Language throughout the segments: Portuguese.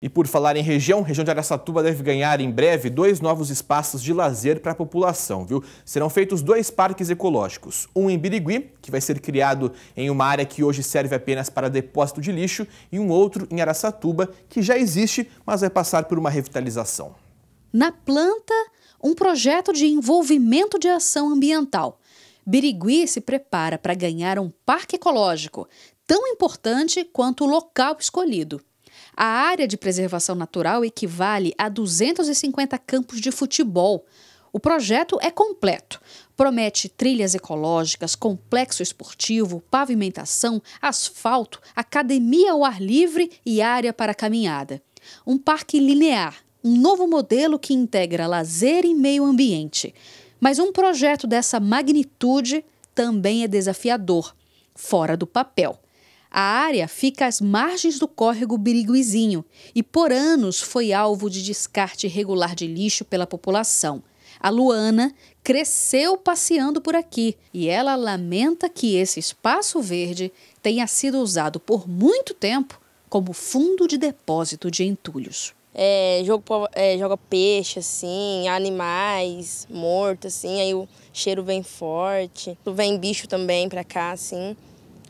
E por falar em região, a região de Araçatuba deve ganhar em breve dois novos espaços de lazer para a população, viu? Serão feitos dois parques ecológicos, um em Birigui, que vai ser criado em uma área que hoje serve apenas para depósito de lixo, e um outro em Araçatuba, que já existe, mas vai passar por uma revitalização. Na planta, um projeto de envolvimento de ação ambiental. Birigui se prepara para ganhar um parque ecológico, tão importante quanto o local escolhido. A área de preservação natural equivale a 250 campos de futebol. O projeto é completo. Promete trilhas ecológicas, complexo esportivo, pavimentação, asfalto, academia ao ar livre e área para caminhada. Um parque linear, um novo modelo que integra lazer e meio ambiente. Mas um projeto dessa magnitude também é desafiador, fora do papel. A área fica às margens do córrego Biriguizinho e por anos foi alvo de descarte regular de lixo pela população. A Luana cresceu passeando por aqui e ela lamenta que esse espaço verde tenha sido usado por muito tempo como fundo de depósito de entulhos. É, jogo, é, joga peixe, assim, animais mortos, assim, aí o cheiro vem forte. Vem bicho também pra cá, assim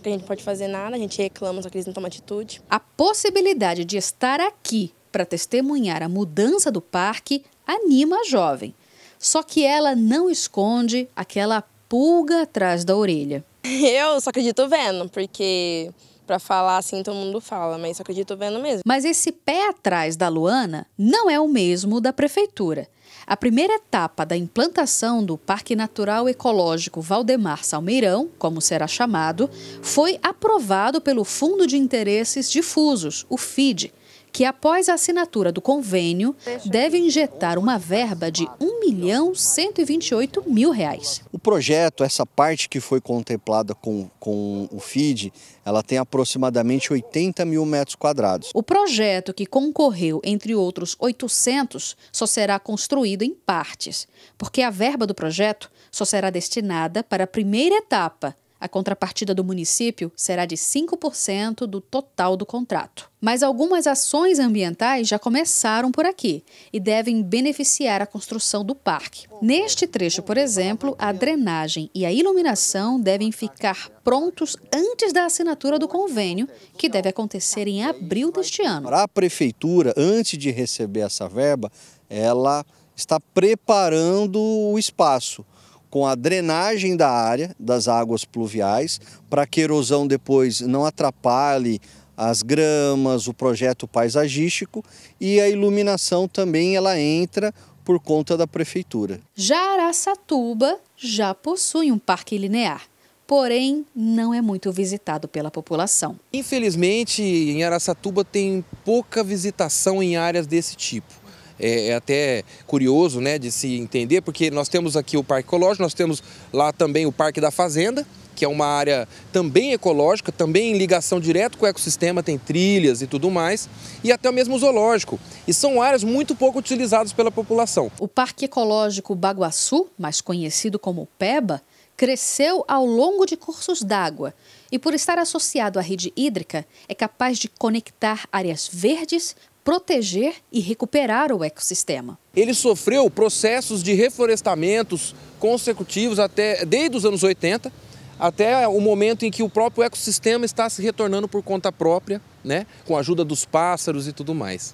a gente pode fazer nada, a gente reclama, só que eles não tomam atitude. A possibilidade de estar aqui para testemunhar a mudança do parque anima a jovem. Só que ela não esconde aquela pulga atrás da orelha. Eu só acredito vendo, porque para falar assim todo mundo fala, mas só acredito vendo mesmo. Mas esse pé atrás da Luana não é o mesmo da prefeitura. A primeira etapa da implantação do Parque Natural Ecológico Valdemar Salmeirão, como será chamado, foi aprovado pelo Fundo de Interesses Difusos, o FID, que após a assinatura do convênio deve injetar uma verba de 1 milhão 128 mil reais. O projeto, essa parte que foi contemplada com, com o FID, ela tem aproximadamente 80 mil metros quadrados. O projeto que concorreu, entre outros 800, só será construído em partes, porque a verba do projeto só será destinada para a primeira etapa, a contrapartida do município será de 5% do total do contrato. Mas algumas ações ambientais já começaram por aqui e devem beneficiar a construção do parque. Neste trecho, por exemplo, a drenagem e a iluminação devem ficar prontos antes da assinatura do convênio, que deve acontecer em abril deste ano. Para a prefeitura, antes de receber essa verba, ela está preparando o espaço com a drenagem da área das águas pluviais, para que a erosão depois não atrapalhe as gramas, o projeto paisagístico e a iluminação também ela entra por conta da prefeitura. Já Araçatuba já possui um parque linear porém não é muito visitado pela população. Infelizmente, em Araçatuba tem pouca visitação em áreas desse tipo é, é, até curioso né, de se entender, porque nós temos aqui o Parque Ecológico, nós temos lá também o Parque da Fazenda, que é uma área também ecológica, também em ligação direta com o ecossistema, tem trilhas e tudo mais, e até o mesmo zoológico. E são áreas muito pouco utilizadas pela população. O Parque Ecológico Baguaçu, mais conhecido como PEBA, cresceu ao longo de cursos d'água e, por estar associado à rede hídrica, é capaz de conectar áreas verdes proteger e recuperar o ecossistema. Ele sofreu processos de reflorestamentos consecutivos até desde os anos 80 até o momento em que o próprio ecossistema está se retornando por conta própria, né, com a ajuda dos pássaros e tudo mais.